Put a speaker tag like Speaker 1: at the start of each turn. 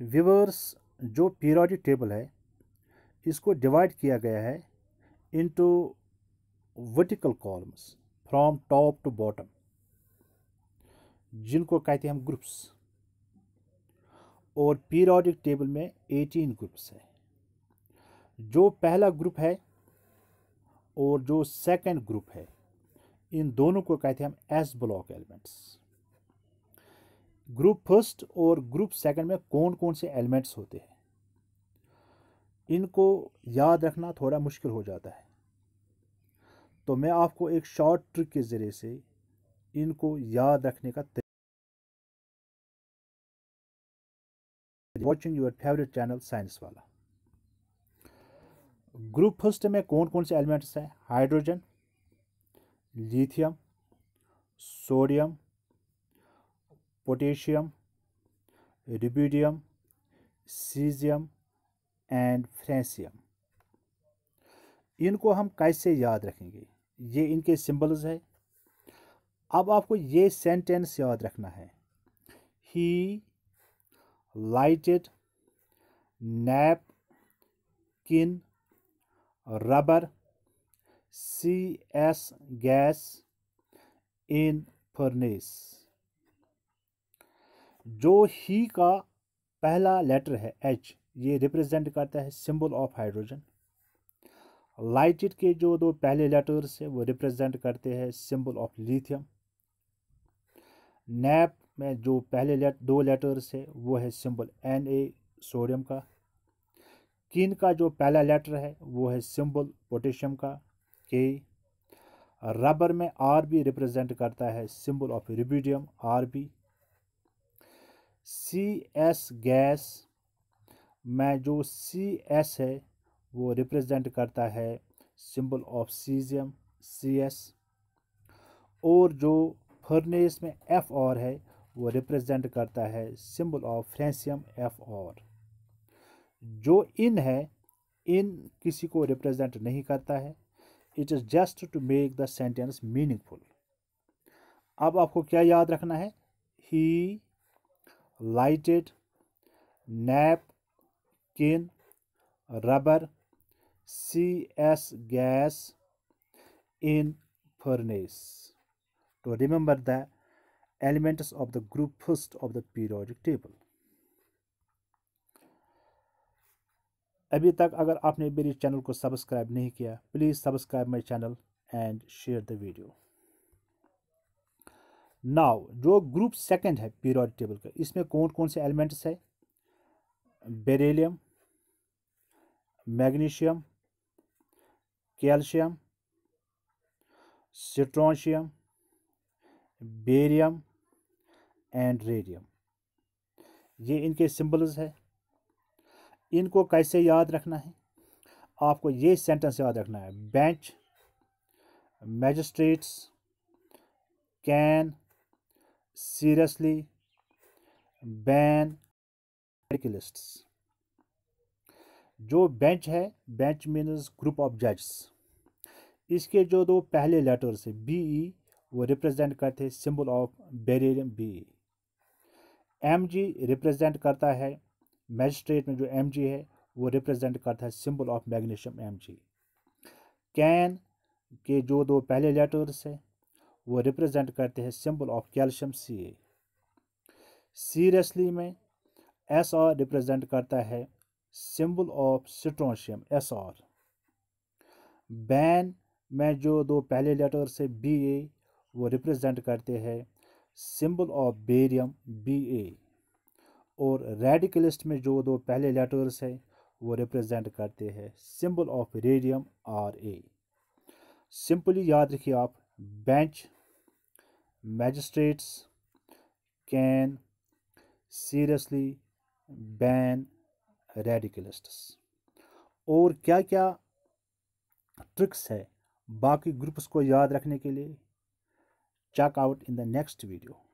Speaker 1: viewers जो periodic table है इसको डिवाइड किया गया है into vertical columns from top to bottom जिनको कहते हैं हम ग्रुप्स और पीरियोडिक टेबल में 18 ग्रुप्स है जो पहला ग्रुप है और जो सेकंड ग्रुप है इन दोनों को कहते हैं हम S block elements group first और ग्रुप सेकंड में कौन कौन से एलिमेंट्स होते हैं इनको याद रखना थोड़ा मुश्किल हो जाता है तो मैं आपको एक शॉर्ट ट्रिक के ज़रिए से इनको याद रखने का watching your favourite channel science वाला ग्रुप फर्स्ट में कौन कौन से एलिमेंट्स हैं hydrogen lithium sodium potassium, rubidium, cesium and francium इनको हम कैसे याद रखेंगे ये इनके सिंबल्स है अब आपको ये सेंटेंस याद रखना है he lighted napkin rubber C S gas in furnace जो ही का पहला लेटर है एच ये रिप्रेजेंट करता है सिंबल ऑफ हाइड्रोजन लाइटिट के जो दो पहले लेटर्स है वो रिप्रेजेंट करते हैं सिंबल ऑफ लिथियम नैप में जो पहले लेट दो लेटर्स है वो है सिंबल एन ए सोडियम का किन का जो पहला लेटर है वो है सिंबल पोटेशियम का के रबर में आर बी रिप्रेजेंट करता है symbol of rubidium R B C S gas में जो सी एस है वो रिप्रेजेंट करता है symbol of caesium C S और जो फर्नेस में एफ और है वो रिप्रेजेंट करता है सिंबल ऑफ फ्रेंसियम एफ और जो इन है इन किसी को रिप्रेजेंट नहीं करता है it is just to make the sentence meaningful अब आपको क्या याद रखना है he lighted kin rubber C S gas in furnace to remember the elements of the group first of the periodic table अभी तक अगर आपने मेरे चैनल को सब्सक्राइब नहीं किया please subscribe my channel and share the video now जो group second है पीरियड टेबल का इसमें कौन कौन से एलिमेंट्स है beryllium magnesium calcium strontium barium and radium ये इनके सिंबल्स है इनको कैसे याद रखना है आपको ये सेंटेंस याद रखना है bench magistrates can seriously ban radicalists जो बेंच है बेंच मीनस ग्रुप ऑफ जजेस इसके जो दो पहले लेटर्स है बी ई वो रिप्रेजेंट करते हैं symbol of barium B M G represent करता है मैजिस्ट्रेट में जो एम जी है वो रिप्रेजेंट करता है symbol of magnesium M G can के जो दो पहले लेटर्स है वो रिप्रेजेंट करते हैं symbol of calcium C seriously में एस आर रिप्रेजेंट करता है symbol of strontium S R ban में जो दो पहले लेटर है बी ए वो रिप्रेजेंट करते हैं symbol of barium B A और रेडिकलिस्ट में जो दो पहले लेटर्स है वो रिप्रेजेंट करते हैं symbol of radium R A simply याद रखिए आप bench magistrates can seriously ban radicalists और क्या क्या ट्रिक्स है बाकी ग्रुप्स को याद रखने के लिए check out in the next video